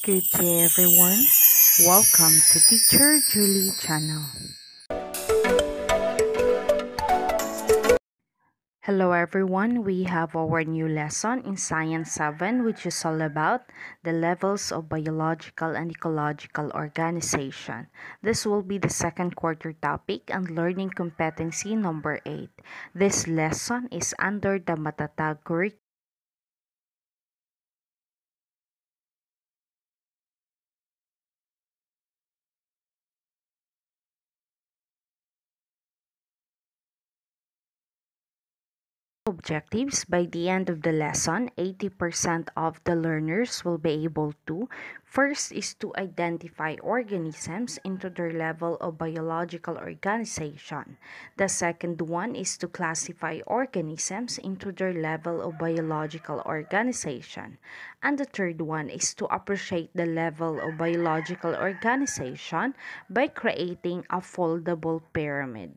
Good day everyone. Welcome to Teacher Julie channel. Hello everyone, we have our new lesson in Science 7 which is all about the levels of biological and ecological organization. This will be the second quarter topic and learning competency number 8. This lesson is under the Matatag curriculum. objectives by the end of the lesson 80% of the learners will be able to first is to identify organisms into their level of biological organization the second one is to classify organisms into their level of biological organization and the third one is to appreciate the level of biological organization by creating a foldable pyramid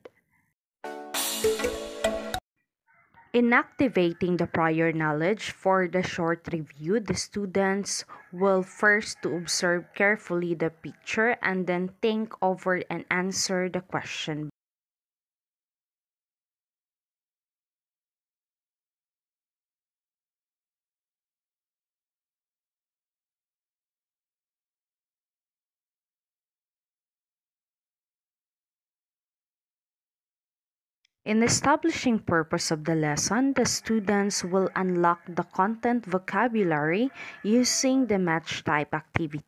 Inactivating the prior knowledge for the short review, the students will first to observe carefully the picture and then think over and answer the question In establishing purpose of the lesson, the students will unlock the content vocabulary using the match type activity.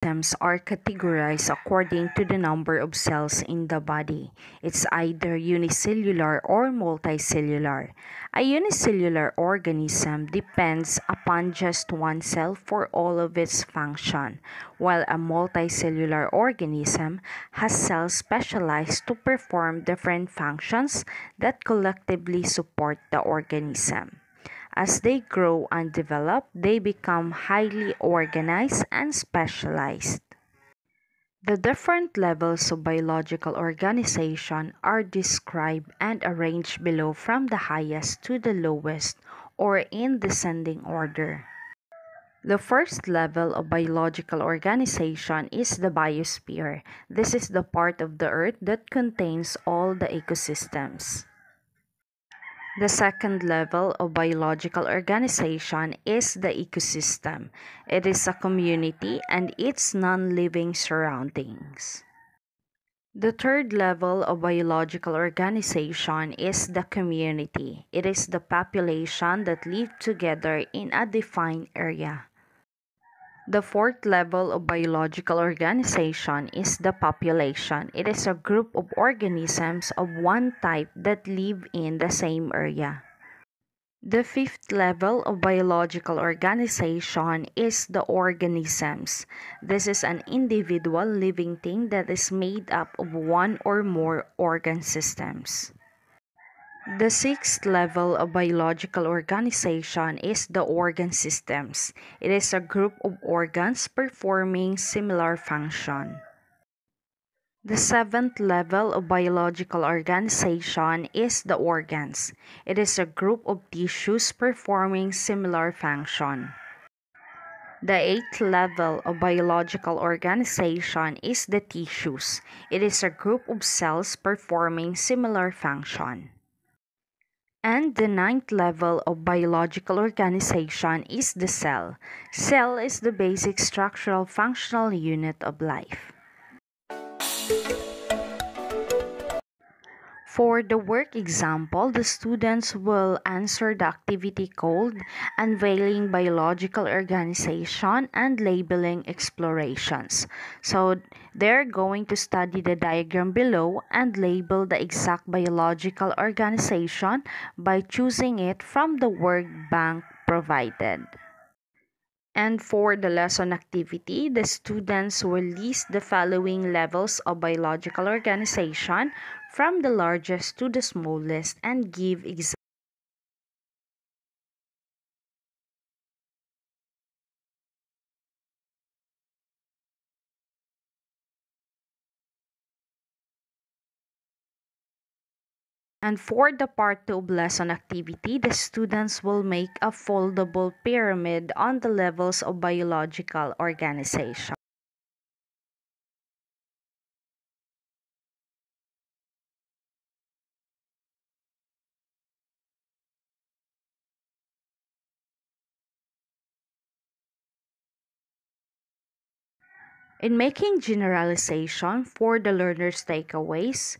systems are categorized according to the number of cells in the body. It's either unicellular or multicellular. A unicellular organism depends upon just one cell for all of its function, while a multicellular organism has cells specialized to perform different functions that collectively support the organism. As they grow and develop, they become highly organized and specialized. The different levels of biological organization are described and arranged below from the highest to the lowest or in descending order. The first level of biological organization is the biosphere. This is the part of the earth that contains all the ecosystems. The second level of biological organization is the ecosystem. It is a community and its non living surroundings. The third level of biological organization is the community. It is the population that live together in a defined area. The fourth level of biological organization is the population. It is a group of organisms of one type that live in the same area. The fifth level of biological organization is the organisms. This is an individual living thing that is made up of one or more organ systems. The sixth level of biological organization is the organ systems. It is a group of organs performing similar function. The seventh level of biological organization is the organs. It is a group of tissues performing similar function. The eighth level of biological organization is the tissues. It is a group of cells performing similar function. And the ninth level of biological organization is the cell. Cell is the basic structural functional unit of life. For the work example, the students will answer the activity called Unveiling Biological Organization and Labeling Explorations. So they're going to study the diagram below and label the exact biological organization by choosing it from the work bank provided. And for the lesson activity, the students will list the following levels of biological organization from the largest to the smallest and give examples. And for the part 2 lesson activity, the students will make a foldable pyramid on the levels of biological organization. In making generalization for the learner's takeaways,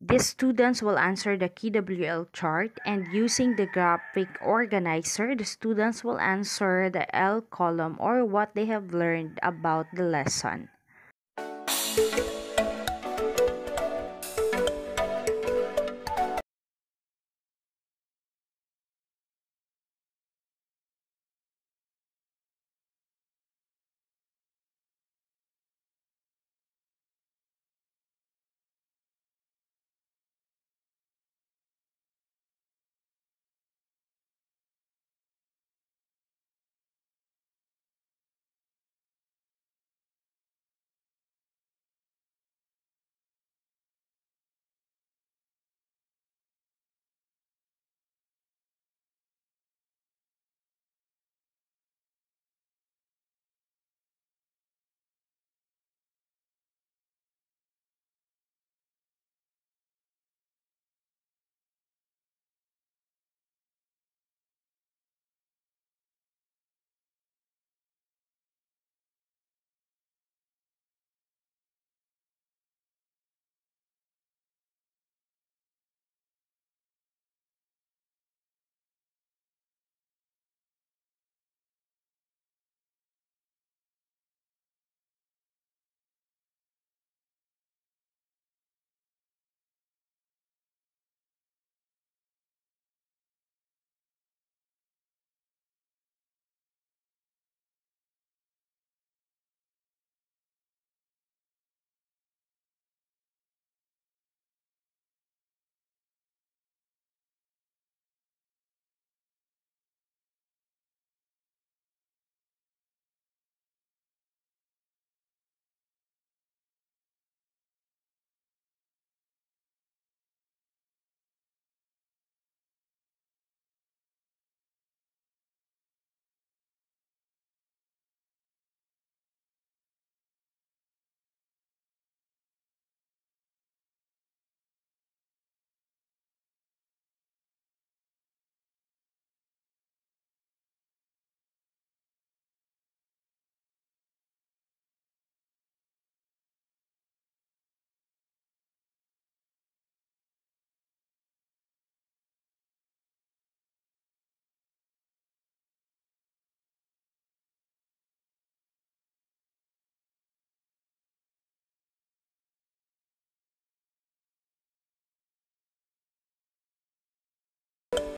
the students will answer the KWL chart and using the graphic organizer, the students will answer the L column or what they have learned about the lesson.